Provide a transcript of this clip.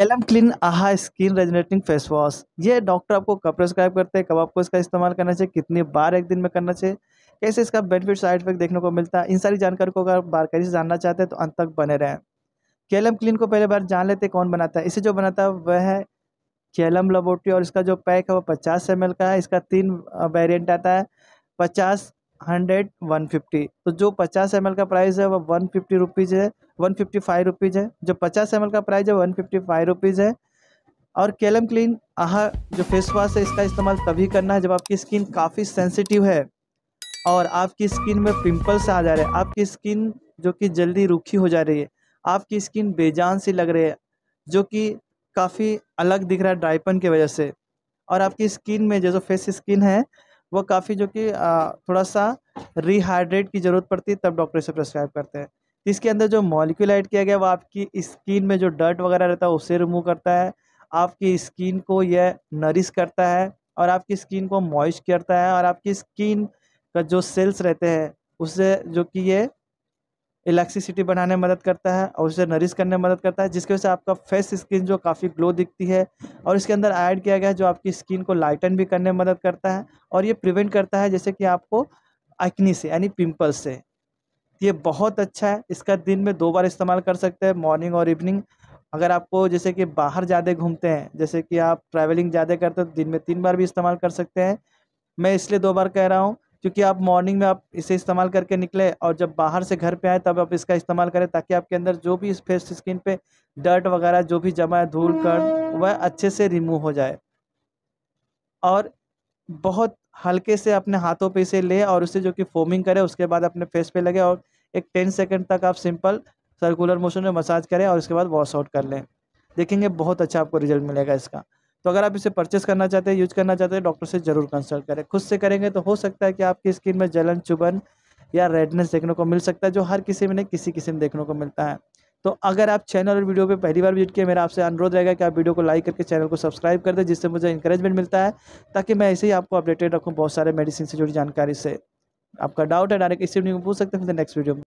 alum clean आहा skin rejuvenating face wash ये doctor आपको कब प्रेस्क्राइब करते हैं कब आपको इसका इस्तेमाल करना चाहिए कितनी बार एक दिन में करना चाहिए कैसे इसका बेनिफिट साइड इफेक्ट देखने को मिलता है इन सारी जानकारी को अगर बारकारी से जानना चाहते हैं तो अंत तक बने रहें केलम क्लीन को पहले बार जान लेते कौन बनाता है इसे जो बनाता है वह है केलम लेबोरेटरी और इसका जो पैक है वो पचास एम का है इसका तीन वेरियंट आता है पचास हंड्रेड वन फिफ्टी तो जो पचास एम का प्राइस है वह वन फिफ्टी रुपीज़ है वन फिफ्टी फाइव रुपीज़ है जो पचास एम का प्राइस है वन फिफ्टी फाइव रुपीज़ है और केलम क्लीन आहा जो फेस वॉश है इसका इस्तेमाल तभी करना है जब आपकी स्किन काफ़ी सेंसिटिव है और आपकी स्किन में पिंपल्स आ जा रहे हैं आपकी स्किन जो कि जल्दी रूखी हो जा रही है आपकी स्किन बेजान सी लग रही है जो कि काफ़ी अलग दिख रहा है ड्राइपन की वजह से और आपकी स्किन में जैसे फेस स्किन है वो काफ़ी जो कि थोड़ा सा रिहाइड्रेट की ज़रूरत पड़ती है तब डॉक्टर इसे प्रेस्क्राइब करते हैं इसके अंदर जो मॉलिक्यूल ऐड किया गया वो आपकी स्किन में जो डर्ट वगैरह रहता है उसे रिमूव करता है आपकी स्किन को यह नरिश करता है और आपकी स्किन को मॉइस्ट करता है और आपकी स्किन का जो सेल्स रहते हैं उससे जो कि ये इलेक्ट्रिसिटी बनाने में मदद करता है और उसे नरिश करने में मदद करता है जिसकी वजह से आपका फेस स्किन जो काफ़ी ग्लो दिखती है और इसके अंदर ऐड किया गया है जो आपकी स्किन को लाइटन भी करने में मदद करता है और ये प्रिवेंट करता है जैसे कि आपको एक्नी से यानी पिम्पल से ये बहुत अच्छा है इसका दिन में दो बार इस्तेमाल कर सकते हैं मॉर्निंग और इवनिंग अगर आपको जैसे कि बाहर ज़्यादा घूमते हैं जैसे कि आप ट्रैवलिंग ज़्यादा करते हो तो दिन में तीन बार भी इस्तेमाल कर सकते हैं मैं इसलिए दो बार कह रहा हूँ क्योंकि आप मॉर्निंग में आप इसे इस्तेमाल करके निकले और जब बाहर से घर पे आए तब आप इसका इस्तेमाल करें ताकि आपके अंदर जो भी इस फेस स्किन पे डर्ट वगैरह जो भी जमा है धूल कर वह अच्छे से रिमूव हो जाए और बहुत हल्के से अपने हाथों पे इसे ले और उसे जो कि फोमिंग करे उसके बाद अपने फेस पे लगे और एक टेन सेकेंड तक आप सिंपल सर्कुलर मोशन में मसाज करें और उसके बाद वॉश आउट कर लें देखेंगे बहुत अच्छा आपको रिजल्ट मिलेगा इसका तो अगर आप इसे परचेस करना चाहते हैं यूज करना चाहते हैं डॉक्टर से ज़रूर कंसल्ट करें खुद से करेंगे तो हो सकता है कि आपकी स्किन में जलन चुभन या रेडनेस देखने को मिल सकता है जो हर किसी में किसी किसी में देखने को मिलता है तो अगर आप चैनल और वीडियो पे पहली बार विजिट किए मेरा आपसे अनुरोध रहेगा कि आप वीडियो को लाइक करके चैनल को सब्सक्राइब कर दें जिससे मुझे इंकरेजमेंट मिलता है ताकि मैं ऐसे ही आपको अपडेटेड रखूँ बहुत सारे मेडिसिन से जुड़ी जानकारी से आपका डाउट है डायरेक्ट इसी वीडियो में पूछ सकते हैं फिर नेक्स्ट वीडियो में